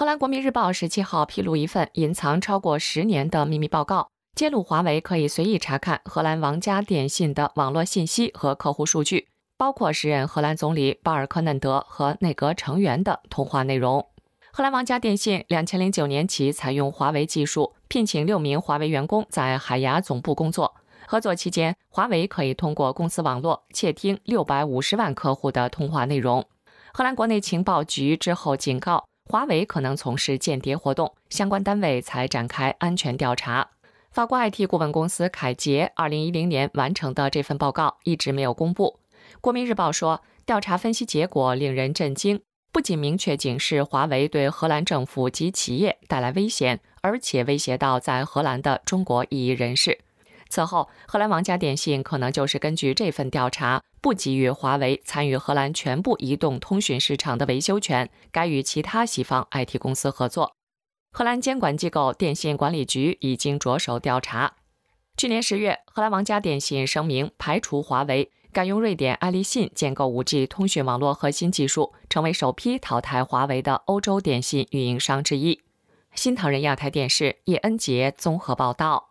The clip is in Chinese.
荷兰国民日报十七号披露一份隐藏超过十年的秘密报告，揭露华为可以随意查看荷兰王家电信的网络信息和客户数据，包括时任荷兰总理巴尔克嫩德和内阁成员的通话内容。荷兰王家电信两千零九年起采用华为技术，聘请六名华为员工在海牙总部工作。合作期间，华为可以通过公司网络窃听六百五十万客户的通话内容。荷兰国内情报局之后警告。华为可能从事间谍活动，相关单位才展开安全调查。法国 IT 顾问公司凯捷2010年完成的这份报告一直没有公布。《国民日报》说，调查分析结果令人震惊，不仅明确警示华为对荷兰政府及企业带来危险，而且威胁到在荷兰的中国异议人士。此后，荷兰王家电信可能就是根据这份调查，不给予华为参与荷兰全部移动通讯市场的维修权，改与其他西方 IT 公司合作。荷兰监管机构电信管理局已经着手调查。去年十月，荷兰王家电信声明排除华为，改用瑞典爱立信建构 5G 通讯网络核心技术，成为首批淘汰华为的欧洲电信运营商之一。新唐人亚太电视叶恩杰综合报道。